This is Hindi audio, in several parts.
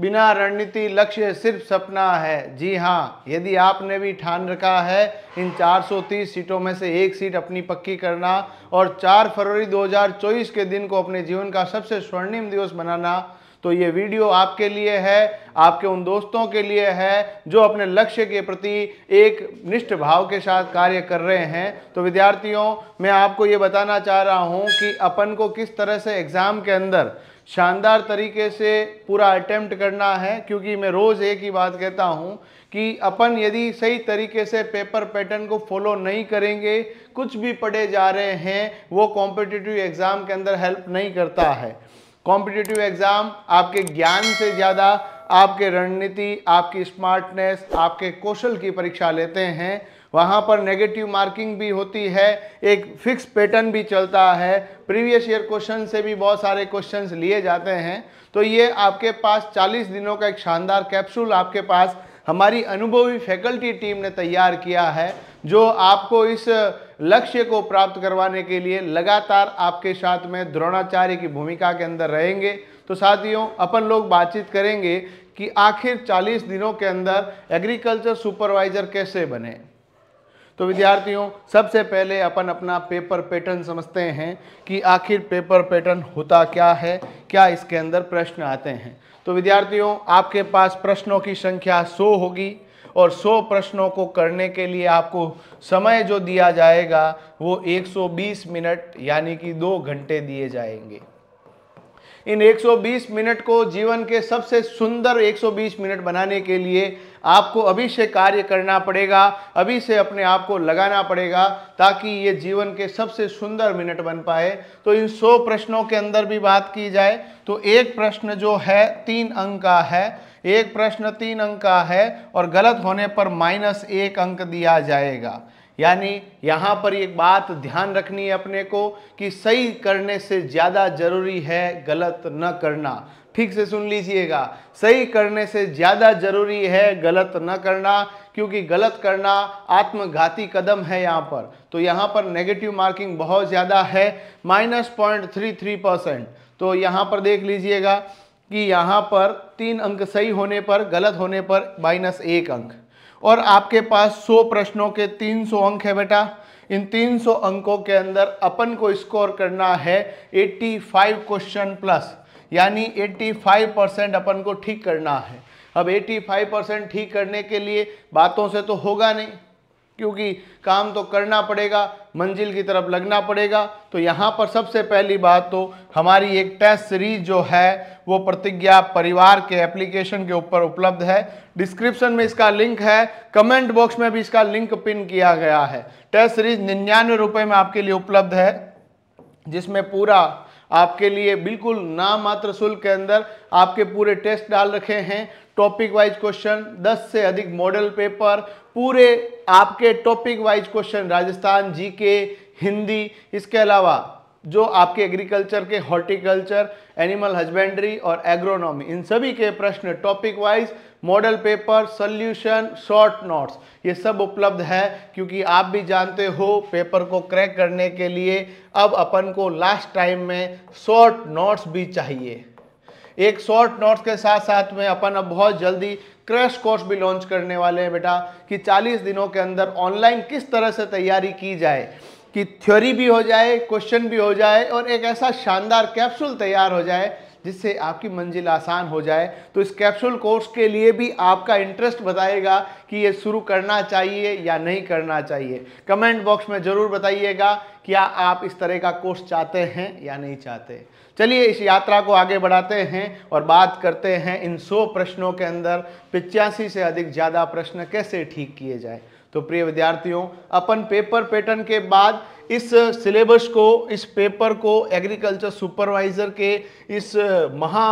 बिना रणनीति लक्ष्य सिर्फ सपना है जी हाँ यदि आपने भी ठान रखा है इन 430 सीटों में से एक सीट अपनी पक्की करना और 4 फरवरी 2024 के दिन को अपने जीवन का सबसे स्वर्णिम दिवस बनाना तो ये वीडियो आपके लिए है आपके उन दोस्तों के लिए है जो अपने लक्ष्य के प्रति एक निष्ठ भाव के साथ कार्य कर रहे हैं तो विद्यार्थियों मैं आपको ये बताना चाह रहा हूँ कि अपन को किस तरह से एग्ज़ाम के अंदर शानदार तरीके से पूरा अटेम्प्ट करना है क्योंकि मैं रोज़ एक ही बात कहता हूँ कि अपन यदि सही तरीके से पेपर पैटर्न को फॉलो नहीं करेंगे कुछ भी पढ़े जा रहे हैं वो कॉम्पिटिटिव एग्ज़ाम के अंदर हेल्प नहीं करता है कॉम्पिटिटिव एग्ज़ाम आपके ज्ञान से ज़्यादा आपके रणनीति आपकी स्मार्टनेस आपके कौशल की परीक्षा लेते हैं वहाँ पर नेगेटिव मार्किंग भी होती है एक फिक्स पैटर्न भी चलता है प्रीवियस ईयर क्वेश्चन से भी बहुत सारे क्वेश्चंस लिए जाते हैं तो ये आपके पास 40 दिनों का एक शानदार कैप्सूल आपके पास हमारी अनुभवी फैकल्टी टीम ने तैयार किया है जो आपको इस लक्ष्य को प्राप्त करवाने के लिए लगातार आपके साथ में द्रोणाचार्य की भूमिका के अंदर रहेंगे तो साथियों अपन लोग बातचीत करेंगे कि आखिर 40 दिनों के अंदर एग्रीकल्चर सुपरवाइजर कैसे बने तो विद्यार्थियों सबसे पहले अपन अपना पेपर पैटर्न समझते हैं कि आखिर पेपर पैटर्न होता क्या है क्या इसके अंदर प्रश्न आते हैं तो विद्यार्थियों आपके पास प्रश्नों की संख्या सौ होगी और 100 प्रश्नों को करने के लिए आपको समय जो दिया जाएगा वो 120 मिनट यानी कि दो घंटे दिए जाएंगे इन 120 मिनट को जीवन के सबसे सुंदर 120 मिनट बनाने के लिए आपको अभी से कार्य करना पड़ेगा अभी से अपने आप को लगाना पड़ेगा ताकि ये जीवन के सबसे सुंदर मिनट बन पाए तो इन 100 प्रश्नों के अंदर भी बात की जाए तो एक प्रश्न जो है तीन अंक का है एक प्रश्न तीन अंक का है और गलत होने पर माइनस एक अंक दिया जाएगा यानी यहाँ पर एक बात ध्यान रखनी है अपने को कि सही करने से ज़्यादा ज़रूरी है गलत न करना ठीक से सुन लीजिएगा सही करने से ज़्यादा ज़रूरी है गलत न करना क्योंकि गलत करना आत्मघाती कदम है यहाँ पर तो यहाँ पर नेगेटिव मार्किंग बहुत ज़्यादा है minus point three three percent तो यहाँ पर देख लीजिएगा कि यहाँ पर तीन अंक सही होने पर गलत होने पर माइनस एक अंक और आपके पास 100 प्रश्नों के 300 अंक है बेटा इन 300 अंकों के अंदर अपन को स्कोर करना है 85 क्वेश्चन प्लस यानी 85 परसेंट अपन को ठीक करना है अब 85 परसेंट ठीक करने के लिए बातों से तो होगा नहीं क्योंकि काम तो करना पड़ेगा मंजिल की तरफ लगना पड़ेगा तो यहाँ पर सबसे पहली बात तो हमारी एक टेस्ट सीरीज जो है वो प्रतिज्ञा परिवार के एप्लीकेशन के ऊपर उपलब्ध है डिस्क्रिप्शन में इसका लिंक है कमेंट बॉक्स में भी इसका लिंक पिन किया गया है टेस्ट सीरीज निन्यानवे रुपये में आपके लिए उपलब्ध है जिसमें पूरा आपके लिए बिल्कुल मात्र शुल्क के अंदर आपके पूरे टेस्ट डाल रखे हैं टॉपिक वाइज क्वेश्चन 10 से अधिक मॉडल पेपर पूरे आपके topic wise question Rajasthan GK Hindi इसके अलावा जो आपके एग्रीकल्चर के हॉर्टिकल्चर एनिमल हस्बेंड्री और एग्रोनॉमी इन सभी के प्रश्न topic wise model paper solution short notes ये सब उपलब्ध है क्योंकि आप भी जानते हो पेपर को क्रैक करने के लिए अब अपन को लास्ट टाइम में शॉर्ट नोट्स भी चाहिए एक शॉर्ट नोट्स के साथ साथ में अपन अब बहुत जल्दी क्रैश कोर्स भी लॉन्च करने वाले हैं बेटा कि 40 दिनों के अंदर ऑनलाइन किस तरह से तैयारी की जाए कि थ्योरी भी हो जाए क्वेश्चन भी हो जाए और एक ऐसा शानदार कैप्सूल तैयार हो जाए जिससे आपकी मंजिल आसान हो जाए तो इस कैप्सूल कोर्स के लिए भी आपका इंटरेस्ट बताएगा कि ये शुरू करना चाहिए या नहीं करना चाहिए कमेंट बॉक्स में ज़रूर बताइएगा क्या आप इस तरह का कोर्स चाहते हैं या नहीं चाहते चलिए इस यात्रा को आगे बढ़ाते हैं और बात करते हैं इन सौ प्रश्नों के अंदर पिचासी से अधिक ज़्यादा प्रश्न कैसे ठीक किए जाए तो प्रिय विद्यार्थियों अपन पेपर पैटर्न के बाद इस सिलेबस को इस पेपर को एग्रीकल्चर सुपरवाइज़र के इस महा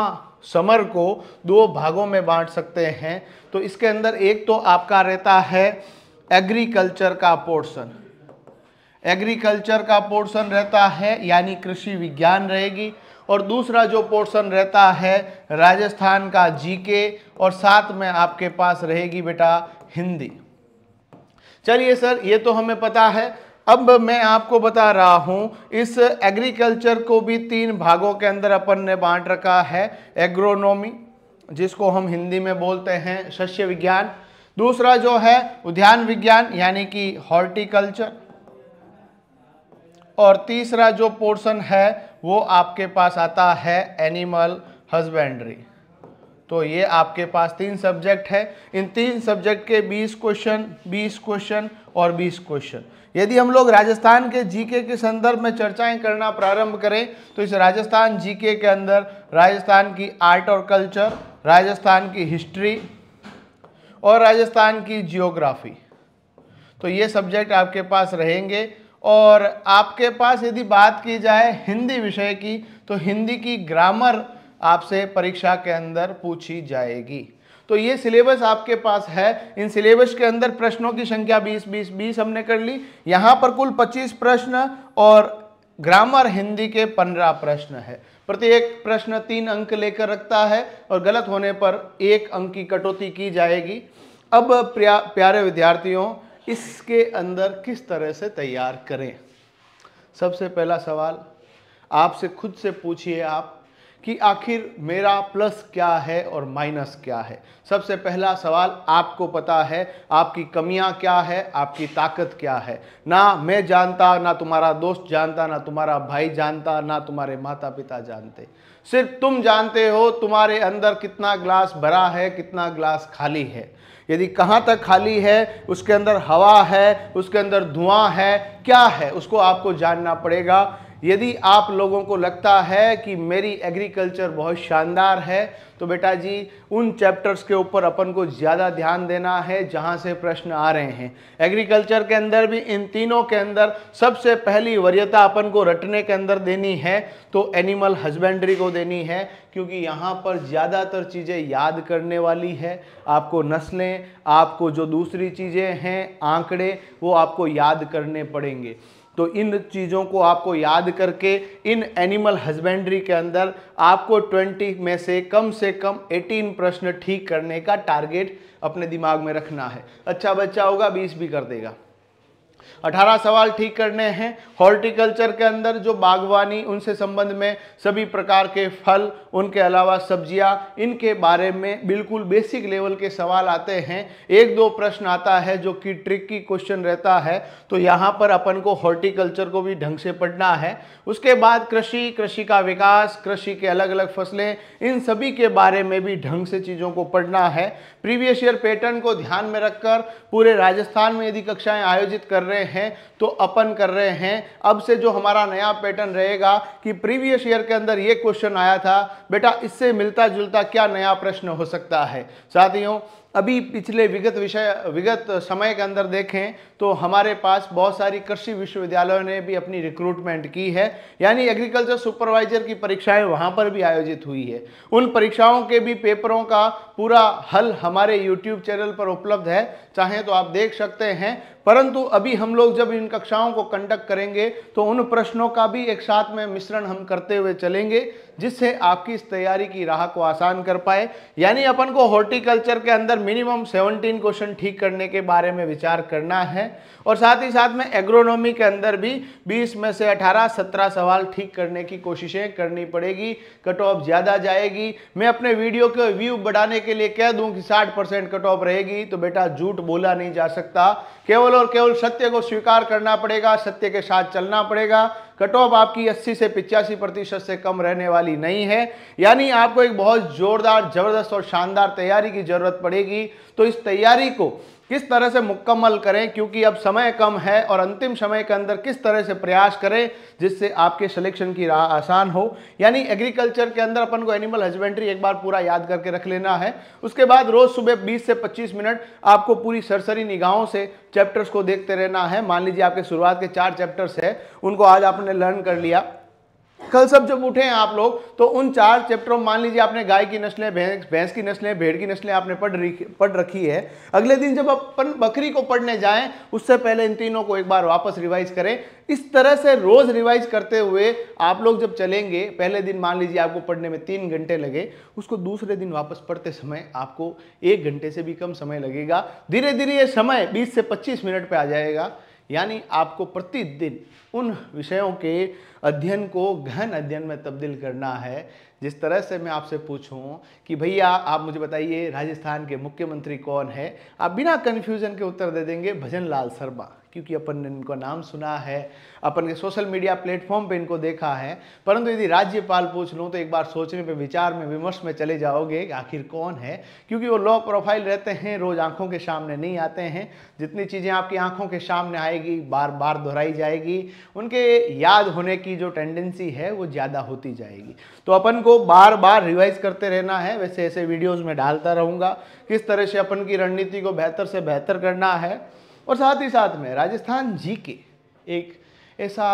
समर को दो भागों में बांट सकते हैं तो इसके अंदर एक तो आपका रहता है एग्रीकल्चर का पोर्शन एग्रीकल्चर का पोर्शन रहता है यानी कृषि विज्ञान रहेगी और दूसरा जो पोर्शन रहता है राजस्थान का जीके और साथ में आपके पास रहेगी बेटा हिंदी चलिए सर ये तो हमें पता है अब मैं आपको बता रहा हूं इस एग्रीकल्चर को भी तीन भागों के अंदर अपन ने बांट रखा है एग्रोनॉमी जिसको हम हिंदी में बोलते हैं शस्य विज्ञान दूसरा जो है उद्यान विज्ञान यानी कि हॉर्टिकल्चर और तीसरा जो पोर्शन है वो आपके पास आता है एनिमल हस्बेंड्री तो ये आपके पास तीन सब्जेक्ट है इन तीन सब्जेक्ट के 20 क्वेश्चन 20 क्वेश्चन और 20 क्वेश्चन यदि हम लोग राजस्थान के जीके के संदर्भ में चर्चाएं करना प्रारंभ करें तो इस राजस्थान जीके के अंदर राजस्थान की आर्ट और कल्चर राजस्थान की हिस्ट्री और राजस्थान की जियोग्राफी तो ये सब्जेक्ट आपके पास रहेंगे और आपके पास यदि बात की जाए हिंदी विषय की तो हिंदी की ग्रामर आपसे परीक्षा के अंदर पूछी जाएगी तो ये सिलेबस आपके पास है इन सिलेबस के अंदर प्रश्नों की संख्या 20 20 20 हमने कर ली यहाँ पर कुल 25 प्रश्न और ग्रामर हिंदी के 15 प्रश्न है प्रत्येक प्रश्न तीन अंक लेकर रखता है और गलत होने पर एक अंक की कटौती की जाएगी अब प्या, प्यारे विद्यार्थियों इसके अंदर किस तरह से तैयार करें सबसे पहला सवाल आपसे खुद से पूछिए आप कि आखिर मेरा प्लस क्या है और माइनस क्या है सबसे पहला सवाल आपको पता है आपकी कमियां क्या है आपकी ताकत क्या है ना मैं जानता ना तुम्हारा दोस्त जानता ना तुम्हारा भाई जानता ना तुम्हारे माता पिता जानते सिर्फ तुम जानते हो तुम्हारे अंदर कितना ग्लास भरा है कितना ग्लास खाली है यदि कहाँ तक खाली है उसके अंदर हवा है उसके अंदर धुआं है क्या है उसको आपको जानना पड़ेगा यदि आप लोगों को लगता है कि मेरी एग्रीकल्चर बहुत शानदार है तो बेटा जी उन चैप्टर्स के ऊपर अपन को ज़्यादा ध्यान देना है जहाँ से प्रश्न आ रहे हैं एग्रीकल्चर के अंदर भी इन तीनों के अंदर सबसे पहली वरीयता अपन को रटने के अंदर देनी है तो एनिमल हस्बेंड्री को देनी है क्योंकि यहाँ पर ज़्यादातर चीज़ें याद करने वाली है आपको नस्लें आपको जो दूसरी चीज़ें हैं आंकड़े वो आपको याद करने पड़ेंगे तो इन चीज़ों को आपको याद करके इन एनिमल हस्बेंड्री के अंदर आपको 20 में से कम से कम 18 प्रश्न ठीक करने का टारगेट अपने दिमाग में रखना है अच्छा बच्चा होगा 20 भी कर देगा अठारह सवाल ठीक करने हैं हॉर्टिकल्चर के अंदर जो बागवानी उनसे संबंध में सभी प्रकार के फल उनके अलावा सब्जियां इनके बारे में बिल्कुल बेसिक लेवल के सवाल आते हैं एक दो प्रश्न आता है जो कि ट्रिक की क्वेश्चन रहता है तो यहाँ पर अपन को हॉर्टिकल्चर को भी ढंग से पढ़ना है उसके बाद कृषि कृषि का विकास कृषि के अलग अलग फसलें इन सभी के बारे में भी ढंग से चीज़ों को पढ़ना है प्रीवियस ईयर पैटर्न को ध्यान में रखकर पूरे राजस्थान में यदि कक्षाएं आयोजित कर रहे रहे हैं तो अपन कर रहे हैं अब से जो हमारा नया पैटर्न रहेगा कि प्रीवियस ईयर के अंदर ये क्वेश्चन आया था बेटा इससे मिलता जुलता क्या नया प्रश्न हो सकता है साथियों अभी पिछले विगत विषय विगत समय के अंदर देखें तो हमारे पास बहुत सारी कृषि विश्वविद्यालयों ने भी अपनी रिक्रूटमेंट की है यानी एग्रीकल्चर सुपरवाइजर की परीक्षाएं वहां पर भी आयोजित हुई है उन परीक्षाओं के भी पेपरों का पूरा हल हमारे YouTube चैनल पर उपलब्ध है चाहें तो आप देख सकते हैं परंतु अभी हम लोग जब इन कक्षाओं को कंडक्ट करेंगे तो उन प्रश्नों का भी एक साथ में मिश्रण हम करते हुए चलेंगे जिससे आपकी इस तैयारी की राह को आसान कर पाए यानी अपन को हॉर्टिकल्चर के अंदर मिनिमम 17 क्वेश्चन ठीक करने के बारे में विचार करना है और साथ ही साथ में एग्रोनॉमी के अंदर भी 20 में से 18 17 सवाल ठीक करने की कोशिशें करनी पड़ेगी कट ऑफ ज़्यादा जाएगी मैं अपने वीडियो के व्यू बढ़ाने के लिए कह दूं कि 60 परसेंट कट ऑफ रहेगी तो बेटा झूठ बोला नहीं जा सकता केवल और केवल सत्य को स्वीकार करना पड़ेगा सत्य के साथ चलना पड़ेगा कट ऑफ आपकी 80 से पिचासी प्रतिशत से कम रहने वाली नहीं है यानी आपको एक बहुत जोरदार ज़बरदस्त और शानदार तैयारी की ज़रूरत पड़ेगी तो इस तैयारी को किस तरह से मुकम्मल करें क्योंकि अब समय कम है और अंतिम समय के अंदर किस तरह से प्रयास करें जिससे आपके सिलेक्शन की राह आसान हो यानी एग्रीकल्चर के अंदर अपन को एनिमल हस्बेंड्री एक बार पूरा याद करके रख लेना है उसके बाद रोज़ सुबह 20 से 25 मिनट आपको पूरी सरसरी निगाहों से चैप्टर्स को देखते रहना है मान लीजिए आपके शुरुआत के चार चैप्टर्स है उनको आज आपने लर्न कर लिया कल सब जब उठे हैं आप लोग तो उन चार चैप्टरों मान लीजिए आपने गाय की नस्लें भैंस भैंस की नस्लें भेड़ की नस्लें आपने पढ़ रखी पढ़ रखी है अगले दिन जब अपन बकरी को पढ़ने जाएं उससे पहले इन तीनों को एक बार वापस रिवाइज करें इस तरह से रोज रिवाइज करते हुए आप लोग जब चलेंगे पहले दिन मान लीजिए आपको पढ़ने में तीन घंटे लगे उसको दूसरे दिन वापस पढ़ते समय आपको एक घंटे से भी कम समय लगेगा धीरे धीरे ये समय बीस से पच्चीस मिनट पर आ जाएगा यानी आपको प्रतिदिन उन विषयों के अध्ययन को गहन अध्ययन में तब्दील करना है जिस तरह से मैं आपसे पूछूं कि भैया आप मुझे बताइए राजस्थान के मुख्यमंत्री कौन है आप बिना कन्फ्यूज़न के उत्तर दे देंगे भजन लाल शर्मा क्योंकि अपन ने इनको नाम सुना है अपन के सोशल मीडिया प्लेटफॉर्म पे इनको देखा है परंतु यदि राज्यपाल पूछ लूँ तो एक बार सोचने पे विचार में विमर्श में चले जाओगे कि आखिर कौन है क्योंकि वो लो प्रोफाइल रहते हैं रोज़ आंखों के सामने नहीं आते हैं जितनी चीज़ें आपकी आंखों के सामने आएगी बार बार दोहराई जाएगी उनके याद होने की जो टेंडेंसी है वो ज़्यादा होती जाएगी तो अपन को को बार बार रिवाइज करते रहना है वैसे ऐसे वीडियोस में डालता रहूँगा किस तरह से अपन की रणनीति को बेहतर से बेहतर करना है और साथ ही साथ में राजस्थान जी के एक ऐसा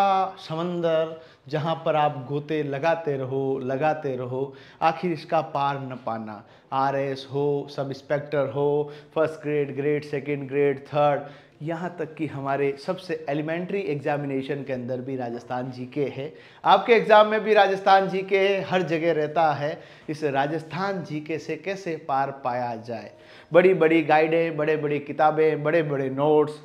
समंदर जहाँ पर आप गोते लगाते रहो लगाते रहो आखिर इसका पार न पाना आरएस हो सब इंस्पेक्टर हो first grade grade second grade third यहाँ तक कि हमारे सबसे एलिमेंट्री एग्जामिनेशन के अंदर भी राजस्थान जी के है आपके एग्ज़ाम में भी राजस्थान जी के हर जगह रहता है इस राजस्थान जी के से कैसे पार पाया जाए बड़ी बड़ी गाइडें बड़े बड़ी किताबें बड़े बड़े नोट्स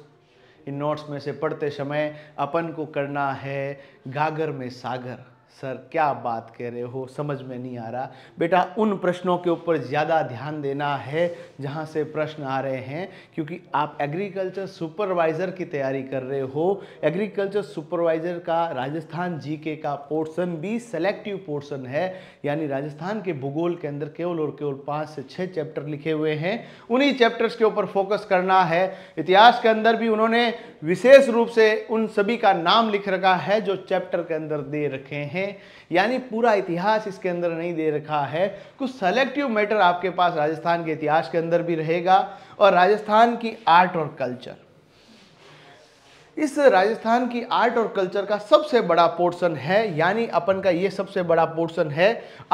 इन नोट्स में से पढ़ते समय अपन को करना है गागर में सागर सर क्या बात कह रहे हो समझ में नहीं आ रहा बेटा उन प्रश्नों के ऊपर ज़्यादा ध्यान देना है जहाँ से प्रश्न आ रहे हैं क्योंकि आप एग्रीकल्चर सुपरवाइज़र की तैयारी कर रहे हो एग्रीकल्चर सुपरवाइज़र का राजस्थान जीके का पोर्शन भी सेलेक्टिव पोर्शन है यानी राजस्थान के भूगोल के अंदर केवल और केवल पाँच से छः चैप्टर लिखे हुए हैं उन्हीं चैप्टर्स के ऊपर फोकस करना है इतिहास के अंदर भी उन्होंने विशेष रूप से उन सभी का नाम लिख रखा है जो चैप्टर के अंदर दे रखे हैं हैं यानी पूरा इतिहास इसके अंदर नहीं दे रखा है कुछ सेलेक्टिव मैटर आपके पास राजस्थान के इतिहास के अंदर भी रहेगा और राजस्थान की आर्ट और कल्चर इस राजस्थान की आर्ट और कल्चर का सबसे बड़ा पोर्शन है यानी अपन का ये सबसे बड़ा पोर्शन है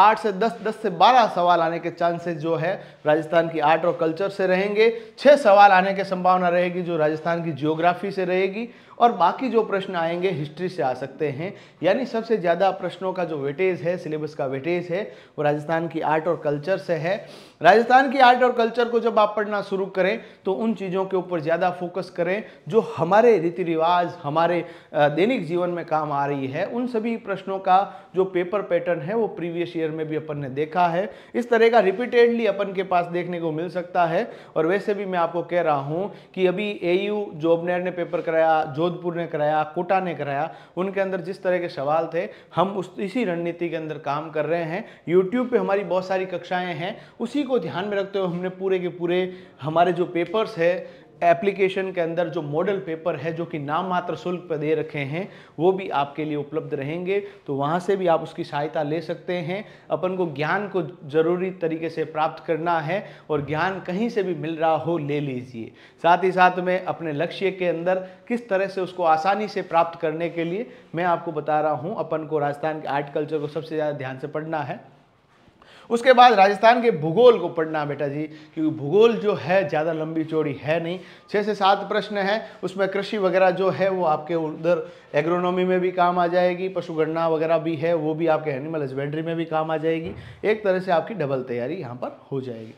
आठ से दस दस से बारह सवाल आने के चांसेस जो है राजस्थान की आर्ट और कल्चर से रहेंगे छः सवाल आने के संभावना रहेगी जो राजस्थान की जियोग्राफी से रहेगी और बाकी जो प्रश्न आएंगे हिस्ट्री से आ सकते हैं यानी सबसे ज़्यादा प्रश्नों का जो वेटेज है सिलेबस का वेटेज है वो राजस्थान की आर्ट और कल्चर से है राजस्थान की आर्ट और कल्चर को जब आप पढ़ना शुरू करें तो उन चीज़ों के ऊपर ज़्यादा फोकस करें जो हमारे रीति रिवाज हमारे दैनिक जीवन में काम आ रही है उन सभी प्रश्नों का जो पेपर पैटर्न है वो प्रीवियस ईयर में भी अपन ने देखा है इस तरह का रिपीटेडली अपन के पास देखने को मिल सकता है और वैसे भी मैं आपको कह रहा हूँ कि अभी ए यू ने पेपर कराया जो जोधपुर ने कराया कोटा ने कराया उनके अंदर जिस तरह के सवाल थे हम उस इसी रणनीति के अंदर काम कर रहे हैं यूट्यूब पे हमारी बहुत सारी कक्षाएं हैं उसी को ध्यान में रखते हुए हमने पूरे के पूरे हमारे जो पेपर्स है एप्लीकेशन के अंदर जो मॉडल पेपर है जो कि नाम मात्र शुल्क पर दे रखे हैं वो भी आपके लिए उपलब्ध रहेंगे तो वहाँ से भी आप उसकी सहायता ले सकते हैं अपन को ज्ञान को ज़रूरी तरीके से प्राप्त करना है और ज्ञान कहीं से भी मिल रहा हो ले लीजिए साथ ही साथ में अपने लक्ष्य के अंदर किस तरह से उसको आसानी से प्राप्त करने के लिए मैं आपको बता रहा हूँ अपन को राजस्थान के आर्ट कल्चर को सबसे ज़्यादा ध्यान से पढ़ना है उसके बाद राजस्थान के भूगोल को पढ़ना बेटा जी क्योंकि भूगोल जो है ज़्यादा लंबी चौड़ी है नहीं छः से सात प्रश्न है उसमें कृषि वगैरह जो है वो आपके उधर एग्रोनॉमी में भी काम आ जाएगी पशुगणना वगैरह भी है वो भी आपके एनिमल हस्बेंड्री में भी काम आ जाएगी एक तरह से आपकी डबल तैयारी यहाँ पर हो जाएगी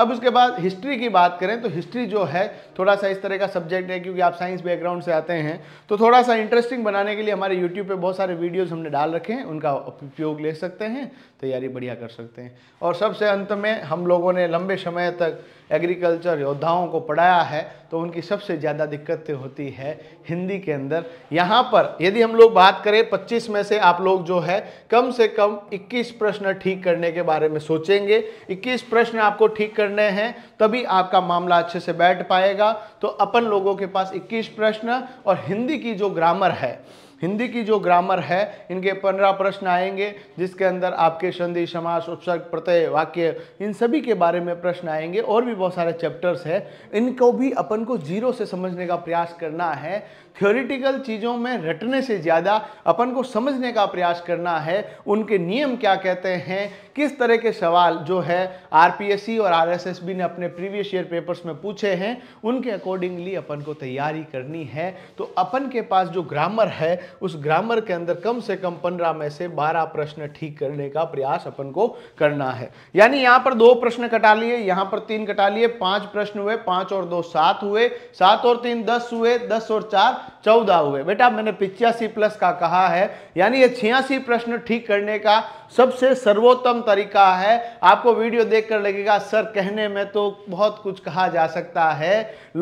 अब उसके बाद हिस्ट्री की बात करें तो हिस्ट्री जो है थोड़ा सा इस तरह का सब्जेक्ट है क्योंकि आप साइंस बैकग्राउंड से आते हैं तो थोड़ा सा इंटरेस्टिंग बनाने के लिए हमारे यूट्यूब पे बहुत सारे वीडियोस हमने डाल रखे हैं उनका उपयोग ले सकते हैं तैयारी बढ़िया कर सकते हैं और सबसे अंत में हम लोगों ने लंबे समय तक एग्रीकल्चर योद्धाओं को पढ़ाया है तो उनकी सबसे ज़्यादा दिक्कतें होती है हिंदी के अंदर यहाँ पर यदि हम लोग बात करें 25 में से आप लोग जो है कम से कम 21 प्रश्न ठीक करने के बारे में सोचेंगे 21 प्रश्न आपको ठीक करने हैं तभी आपका मामला अच्छे से बैठ पाएगा तो अपन लोगों के पास इक्कीस प्रश्न और हिंदी की जो ग्रामर है हिंदी की जो ग्रामर है इनके पंद्रह प्रश्न आएंगे जिसके अंदर आपके संधि समास उपसर्ग प्रत्यय वाक्य इन सभी के बारे में प्रश्न आएंगे और भी बहुत सारे चैप्टर्स हैं इनको भी अपन को जीरो से समझने का प्रयास करना है थ्योरिटिकल चीज़ों में रटने से ज़्यादा अपन को समझने का प्रयास करना है उनके नियम क्या कहते हैं किस तरह के सवाल जो है आरपीएससी और आरएसएसबी ने अपने प्रीवियस ईयर पेपर्स में पूछे हैं उनके अकॉर्डिंगली अपन को तैयारी करनी है तो अपन के पास जो ग्रामर है उस ग्रामर के अंदर कम से कम पंद्रह में से बारह प्रश्न ठीक करने का प्रयास अपन को करना है यानी यहाँ पर दो प्रश्न कटा लिए यहाँ पर तीन कटा लिए पांच प्रश्न हुए पांच और दो सात हुए सात और तीन दस हुए दस और चार चौदह हुए बेटा मैंने पिचासी प्लस का कहा है यानी ये छियासी प्रश्न ठीक करने का सबसे सर्वोत्तम तरीका है आपको वीडियो देखकर लगेगा सर कहने में तो बहुत कुछ कहा जा सकता है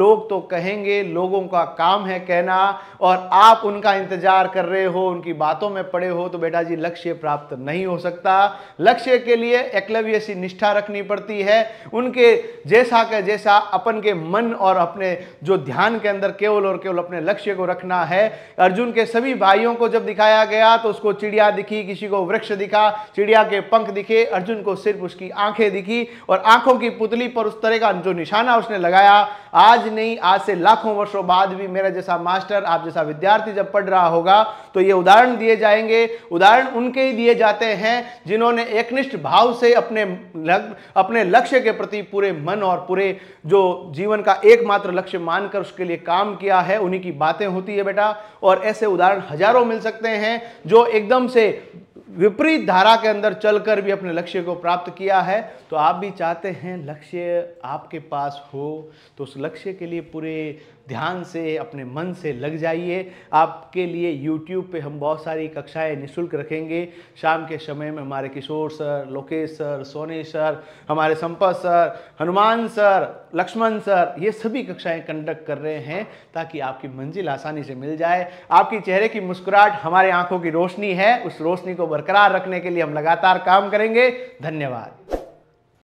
लोग तो कहेंगे लोगों का काम है कहना और आप उनका इंतजार कर रहे हो उनकी बातों में पड़े हो तो बेटा जी लक्ष्य प्राप्त नहीं हो सकता लक्ष्य के लिए एकलव्य सी निष्ठा रखनी पड़ती है उनके जैसा के जैसा अपन के मन और अपने जो ध्यान के अंदर केवल और केवल अपने लक्ष्य को रखना है अर्जुन के सभी भाइयों को जब दिखाया गया तो उसको चिड़िया दिखी किसी को वृक्ष दिखा चिड़िया के पंख दिखे अर्जुन को सिर्फ उसकी आंखें दिखी और आंखों की पुतली पर उस तरह का जो निशाना उसने लगाया आज नहीं आज से लाखों वर्षों बाद भी मेरा जैसा मास्टर आप जैसा विद्यार्थी जब पढ़ रहा होगा तो ये उदाहरण दिए जाएंगे उदाहरण उनके ही दिए जाते हैं जिन्होंने एकनिष्ठ भाव से अपने लग, अपने लक्ष्य के प्रति पूरे मन और पूरे जो जीवन का एकमात्र लक्ष्य मानकर उसके लिए काम किया है उन्हीं की बातें बातें होती है बेटा और ऐसे उदाहरण हजारों मिल सकते हैं जो एकदम से विपरीत धारा के अंदर चलकर भी अपने लक्ष्य को प्राप्त किया है तो आप भी चाहते हैं लक्ष्य आपके पास हो तो उस लक्ष्य के लिए पूरे ध्यान से अपने मन से लग जाइए आपके लिए YouTube पे हम बहुत सारी कक्षाएं निशुल्क रखेंगे शाम के समय में हमारे Kishore sir Lokesh sir Sone sir हमारे Sampat sir Hanuman sir Lakshman sir ये सभी कक्षाएं कंडक्ट कर रहे हैं ताकि आपकी मंजिल आसानी से मिल जाए आपकी चेहरे की मुस्कुराहट हमारे आंखों की रोशनी है उस रोशनी को बरकरार रखने के लिए हम लगातार काम करेंगे धन्यवाद